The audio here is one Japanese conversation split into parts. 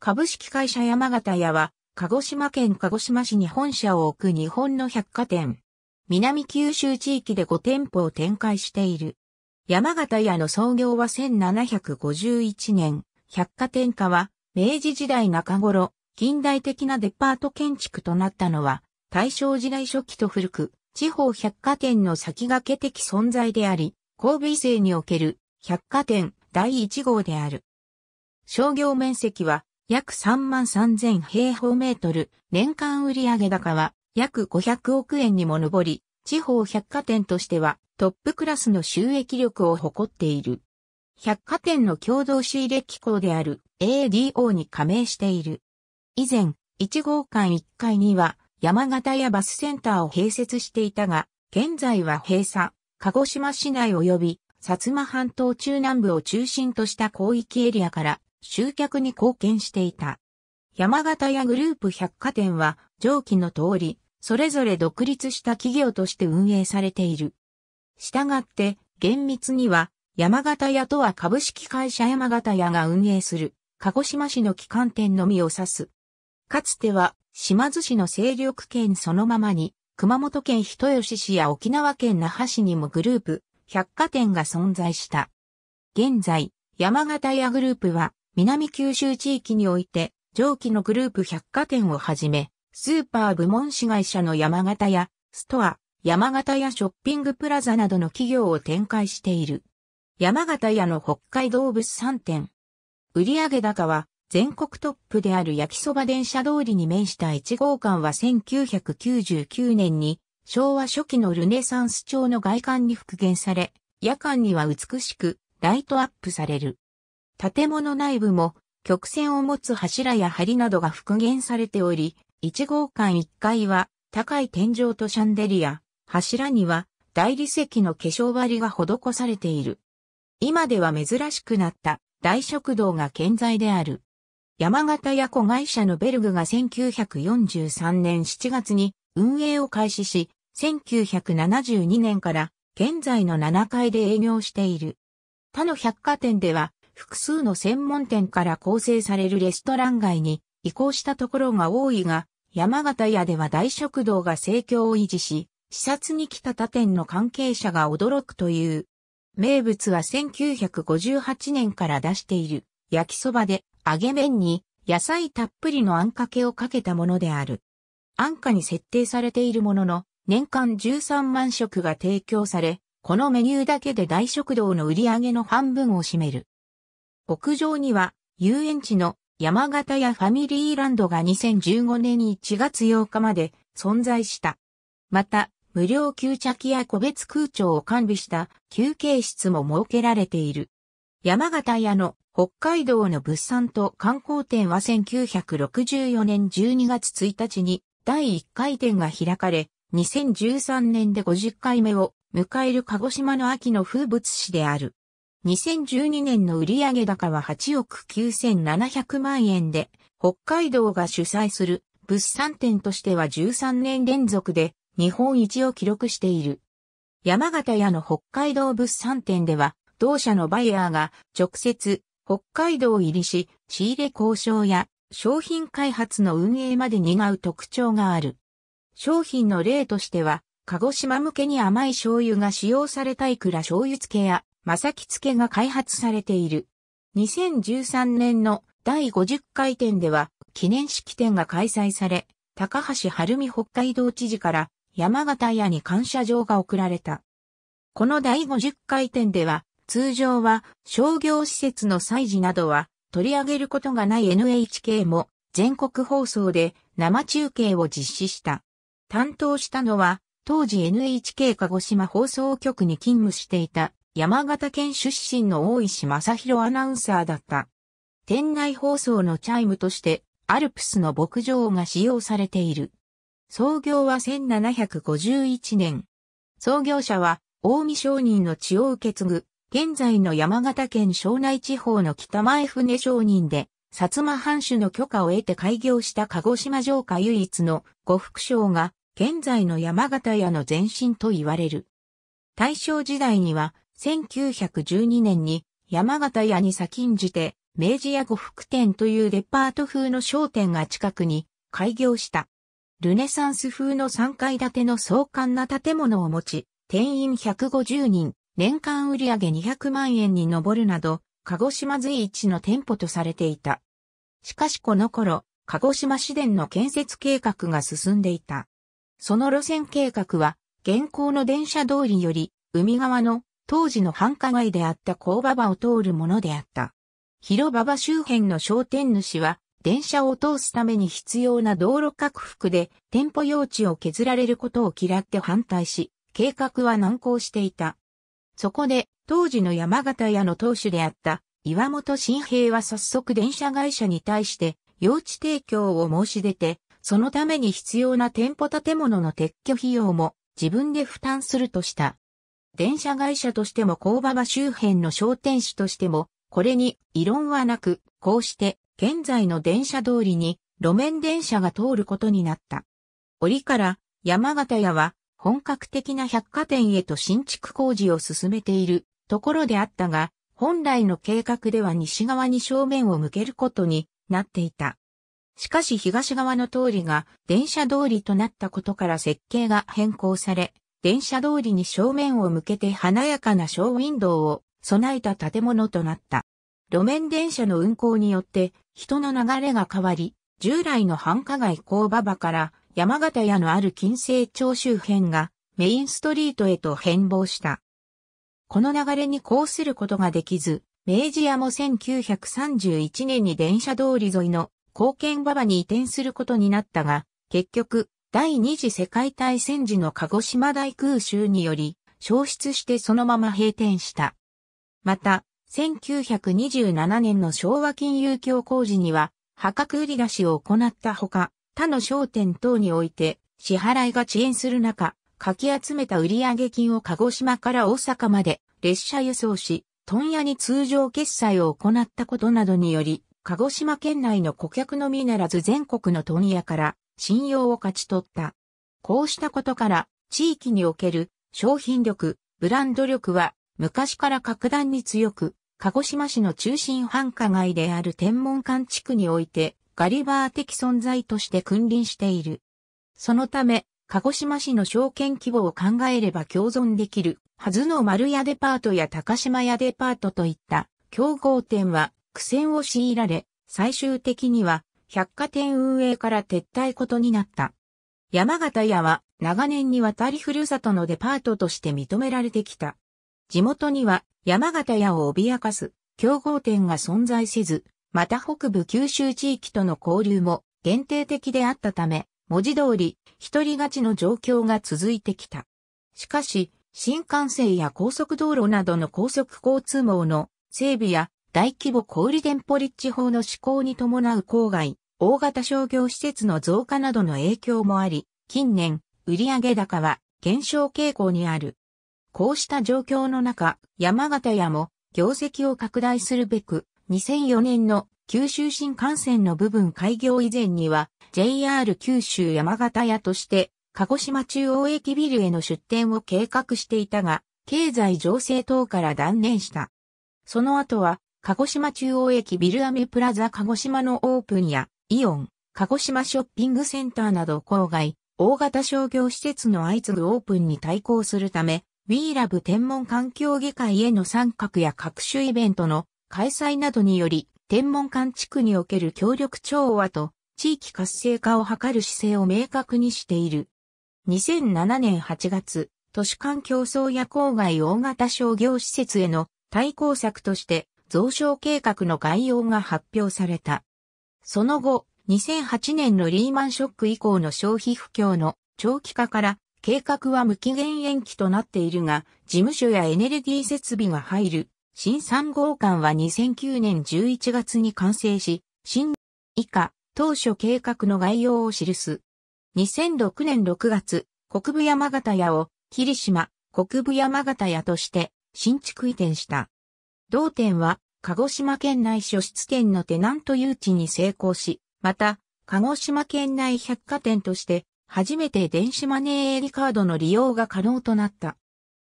株式会社山形屋は、鹿児島県鹿児島市に本社を置く日本の百貨店。南九州地域で5店舗を展開している。山形屋の創業は1751年、百貨店化は明治時代中頃、近代的なデパート建築となったのは、大正時代初期と古く、地方百貨店の先駆け的存在であり、神戸以西における百貨店第1号である。商業面積は約3万3000平方メートル、年間売上高は約500億円にも上り、地方百貨店としてはトップクラスの収益力を誇っている。百貨店の共同仕入れ機構である ADO に加盟している。以前、1号館1階には山形やバスセンターを併設していたが、現在は閉鎖、鹿児島市内及び薩摩半島中南部を中心とした広域エリアから集客に貢献していた。山形屋グループ百貨店は、上記の通り、それぞれ独立した企業として運営されている。したがって、厳密には、山形屋とは株式会社山形屋が運営する、鹿児島市の旗艦店のみを指す。かつては、島津市の勢力圏そのままに、熊本県人吉市や沖縄県那覇市にもグループ、百貨店が存在した。現在、山形屋グループは、南九州地域において、上記のグループ百貨店をはじめ、スーパー部門市会社の山形や、ストア、山形やショッピングプラザなどの企業を展開している。山形屋の北海道物産店。売上高は全国トップである焼きそば電車通りに面した1号館は1999年に昭和初期のルネサンス調の外観に復元され、夜間には美しくライトアップされる。建物内部も曲線を持つ柱や梁などが復元されており、1号館1階は高い天井とシャンデリア、柱には大理石の化粧割が施されている。今では珍しくなった大食堂が健在である。山形屋子会社のベルグが1943年7月に運営を開始し、1972年から現在の7階で営業している。他の百貨店では複数の専門店から構成されるレストラン街に移行したところが多いが、山形屋では大食堂が盛況を維持し、視察に来た他店の関係者が驚くという。名物は1958年から出している焼きそばで揚げ麺に野菜たっぷりのあんかけをかけたものである。安価に設定されているものの年間13万食が提供され、このメニューだけで大食堂の売り上げの半分を占める。屋上には遊園地の山形やファミリーランドが2015年1月8日まで存在した。また、無料吸着器や個別空調を完備した休憩室も設けられている。山形屋の北海道の物産と観光展は1964年12月1日に第1回展が開かれ、2013年で50回目を迎える鹿児島の秋の風物詩である。2012年の売上高は8億9700万円で、北海道が主催する物産展としては13年連続で日本一を記録している。山形屋の北海道物産展では、同社のバイヤーが直接北海道入りし、仕入れ交渉や商品開発の運営まで担う特徴がある。商品の例としては、鹿児島向けに甘い醤油が使用されたいくら醤油漬けや、正木付が開発されている。2013年の第50回展では記念式典が開催され、高橋晴美北海道知事から山形屋に感謝状が贈られた。この第50回展では、通常は商業施設の祭事などは取り上げることがない NHK も全国放送で生中継を実施した。担当したのは当時 NHK 鹿児島放送局に勤務していた山形県出身の大石正宏アナウンサーだった。店内放送のチャイムとして、アルプスの牧場が使用されている。創業は1751年。創業者は、大見商人の血を受け継ぐ、現在の山形県庄内地方の北前船商人で、薩摩藩主の許可を得て開業した鹿児島城下唯一の呉服商が、現在の山形屋の前身と言われる。大正時代には、1912年に山形屋に先んじて、明治屋呉服店というデパート風の商店が近くに開業した。ルネサンス風の3階建ての壮観な建物を持ち、店員150人、年間売上200万円に上るなど、鹿児島随一の店舗とされていた。しかしこの頃、鹿児島市電の建設計画が進んでいた。その路線計画は、現行の電車通りより、海側の当時の繁華街であった工場場を通るものであった。広場場周辺の商店主は、電車を通すために必要な道路拡幅で店舗用地を削られることを嫌って反対し、計画は難航していた。そこで、当時の山形屋の当主であった岩本新平は早速電車会社に対して用地提供を申し出て、そのために必要な店舗建物の撤去費用も自分で負担するとした。電車会社としても工場場周辺の商店主としても、これに異論はなく、こうして現在の電車通りに路面電車が通ることになった。折から山形屋は本格的な百貨店へと新築工事を進めているところであったが、本来の計画では西側に正面を向けることになっていた。しかし東側の通りが電車通りとなったことから設計が変更され、電車通りに正面を向けて華やかなショーウィンドウを備えた建物となった。路面電車の運行によって人の流れが変わり、従来の繁華街工場場から山形屋のある金星町周辺がメインストリートへと変貌した。この流れにこうすることができず、明治屋も1931年に電車通り沿いの貢献馬場に移転することになったが、結局、第二次世界大戦時の鹿児島大空襲により、消失してそのまま閉店した。また、1927年の昭和金融協工事には、破格売り出しを行ったほか、他の商店等において、支払いが遅延する中、かき集めた売上金を鹿児島から大阪まで列車輸送し、問屋に通常決済を行ったことなどにより、鹿児島県内の顧客のみならず全国の問屋から信用を勝ち取った。こうしたことから、地域における商品力、ブランド力は昔から格段に強く、鹿児島市の中心繁華街である天文館地区においてガリバー的存在として君臨している。そのため、鹿児島市の証券規模を考えれば共存できるはずの丸屋デパートや高島屋デパートといった競合店は苦戦を強いられ、最終的には百貨店運営から撤退ことになった。山形屋は長年にわたりふるさとのデパートとして認められてきた。地元には山形屋を脅かす競合店が存在せず、また北部九州地域との交流も限定的であったため、文字通り一人勝ちの状況が続いてきた。しかし、新幹線や高速道路などの高速交通網の整備や大規模小売店舗立地法の施行に伴う郊外、大型商業施設の増加などの影響もあり、近年、売上高は減少傾向にある。こうした状況の中、山形屋も業績を拡大するべく、2004年の九州新幹線の部分開業以前には、JR 九州山形屋として、鹿児島中央駅ビルへの出店を計画していたが、経済情勢等から断念した。その後は、鹿児島中央駅ビルアミプラザ鹿児島のオープンや、イオン、鹿児島ショッピングセンターなど郊外、大型商業施設の相次ぐオープンに対抗するため、ウィーラブ天文環境議会への参画や各種イベントの開催などにより、天文館地区における協力調和と地域活性化を図る姿勢を明確にしている。2007年8月、都市間競争や郊外大型商業施設への対抗策として、増床計画の概要が発表された。その後、2008年のリーマンショック以降の消費不況の長期化から計画は無期限延期となっているが、事務所やエネルギー設備が入る新3号館は2009年11月に完成し、新以下当初計画の概要を記す。2006年6月、国部山形屋を霧島、国部山形屋として新築移転した。同店は、鹿児島県内初出店のテナント誘致に成功し、また、鹿児島県内百貨店として、初めて電子マネーエリカードの利用が可能となった。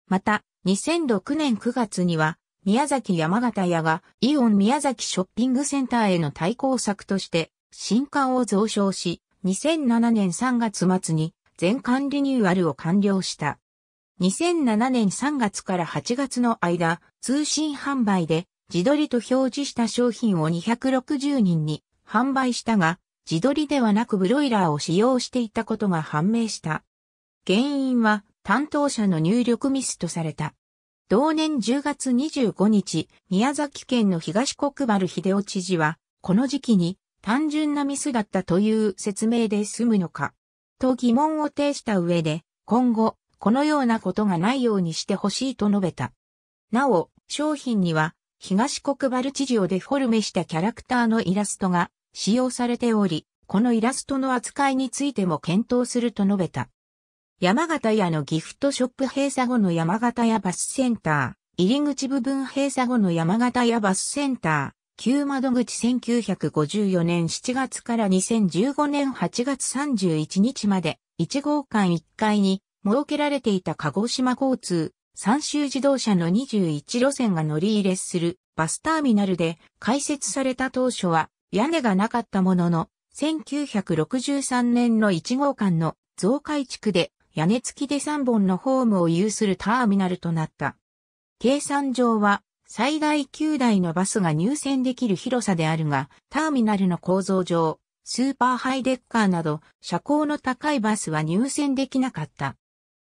また、2006年9月には、宮崎山形屋がイオン宮崎ショッピングセンターへの対抗策として、新館を増床し、2007年3月末に全館リニューアルを完了した。2007年3月から8月の間、通信販売で自撮りと表示した商品を260人に販売したが、自撮りではなくブロイラーを使用していたことが判明した。原因は担当者の入力ミスとされた。同年10月25日、宮崎県の東国原秀夫知事は、この時期に単純なミスだったという説明で済むのか、と疑問を呈した上で、今後、このようなことがないようにしてほしいと述べた。なお、商品には、東国原知事をデフォルメしたキャラクターのイラストが使用されており、このイラストの扱いについても検討すると述べた。山形屋のギフトショップ閉鎖後の山形屋バスセンター、入り口部分閉鎖後の山形屋バスセンター、旧窓口1954年7月から2015年8月31日まで1号館1階に設けられていた鹿児島交通、三州自動車の21路線が乗り入れするバスターミナルで開設された当初は屋根がなかったものの、1963年の1号館の増改築で屋根付きで3本のホームを有するターミナルとなった。計算上は最大9台のバスが入線できる広さであるが、ターミナルの構造上、スーパーハイデッカーなど車高の高いバスは入線できなかった。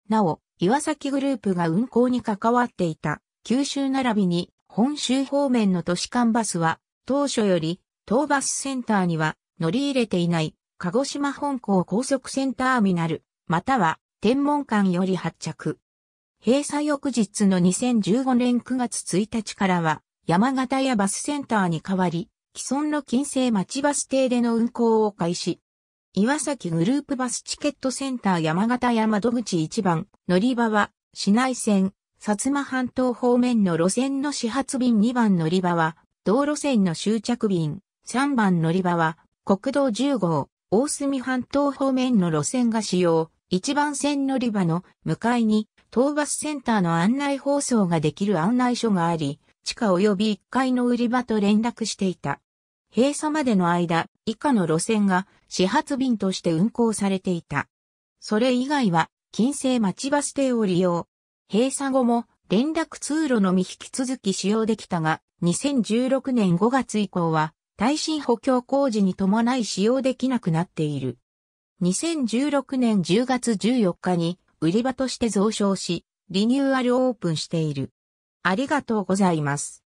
なお、岩崎グループが運行に関わっていた九州並びに本州方面の都市間バスは当初より東バスセンターには乗り入れていない鹿児島本港高速センターミナルまたは天文館より発着。閉鎖翌日の2015年9月1日からは山形やバスセンターに代わり既存の近世町バス停での運行を開始。岩崎グループバスチケットセンター山形山戸口1番、乗り場は、市内線、薩摩半島方面の路線の始発便2番乗り場は、道路線の終着便、3番乗り場は、国道10号、大隅半島方面の路線が使用、1番線乗り場の向かいに、東バスセンターの案内放送ができる案内所があり、地下及び1階の売り場と連絡していた。閉鎖までの間、以下の路線が始発便として運行されていた。それ以外は、近世町バス停を利用。閉鎖後も、連絡通路のみ引き続き使用できたが、2016年5月以降は、耐震補強工事に伴い使用できなくなっている。2016年10月14日に売り場として増床し、リニューアルオープンしている。ありがとうございます。